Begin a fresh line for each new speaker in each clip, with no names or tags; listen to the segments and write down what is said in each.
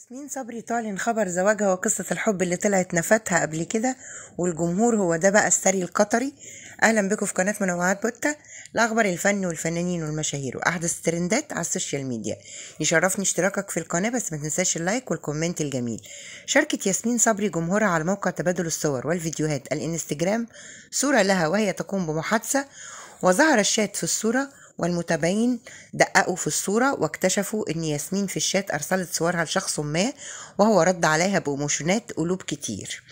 ياسمين صبري تعلن خبر زواجها وقصة الحب اللي طلعت نفتها قبل كده والجمهور هو ده بقى الثري القطري أهلا بكم في قناة منوعات بوتا لأخبار الفن والفنانين والمشاهير وأحدث الترندات على السوشيال ميديا يشرفني اشتراكك في القناة بس ما تنساش اللايك والكومنت الجميل شاركت ياسمين صبري جمهورها على موقع تبادل الصور والفيديوهات الانستجرام صورة لها وهي تقوم بمحادثة وظهر الشات في الصورة والمتابعين دققوا في الصورة واكتشفوا إن ياسمين في الشات أرسلت صورها لشخص ما وهو رد عليها بإيموشنات قلوب كتير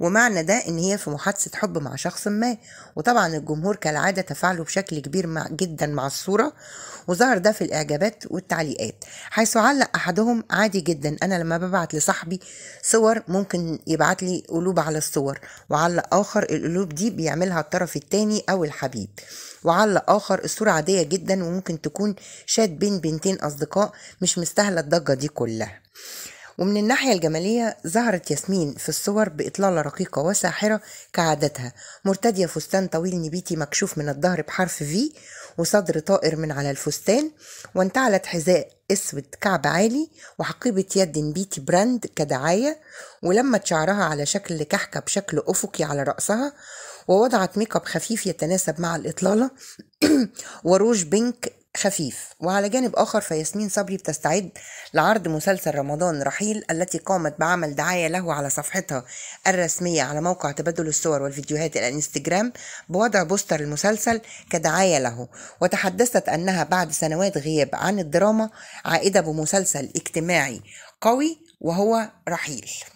ومعنى ده إن هي في محادثة حب مع شخص ما وطبعا الجمهور كالعادة تفاعلوا بشكل كبير مع جدا مع الصورة وظهر ده في الإعجابات والتعليقات حيث علق أحدهم عادي جدا أنا لما ببعت لصاحبي صور ممكن يبعت لي قلوب على الصور وعلق آخر القلوب دي بيعملها الطرف التاني أو الحبيب وعلق آخر الصورة عادية جدا جدا وممكن تكون شات بين بنتين أصدقاء مش مستاهلة الضجة دي كلها ومن الناحية الجمالية ظهرت ياسمين في الصور بإطلالة رقيقة وساحرة كعادتها مرتدية فستان طويل نبيتي مكشوف من الظهر بحرف في وصدر طائر من على الفستان وانتعلت حذاء اسود كعب عالي وحقيبة يد نبيتي براند كدعاية ولمت شعرها على شكل كحكة بشكل أفقي على رأسها ووضعت ميك اب خفيف يتناسب مع الإطلالة وروج بينك خفيف وعلى جانب آخر فياسمين صبري بتستعد لعرض مسلسل رمضان رحيل التي قامت بعمل دعاية له على صفحتها الرسمية على موقع تبادل الصور والفيديوهات الانستجرام بوضع بوستر المسلسل كدعاية له وتحدثت أنها بعد سنوات غياب عن الدراما عائدة بمسلسل اجتماعي قوي وهو رحيل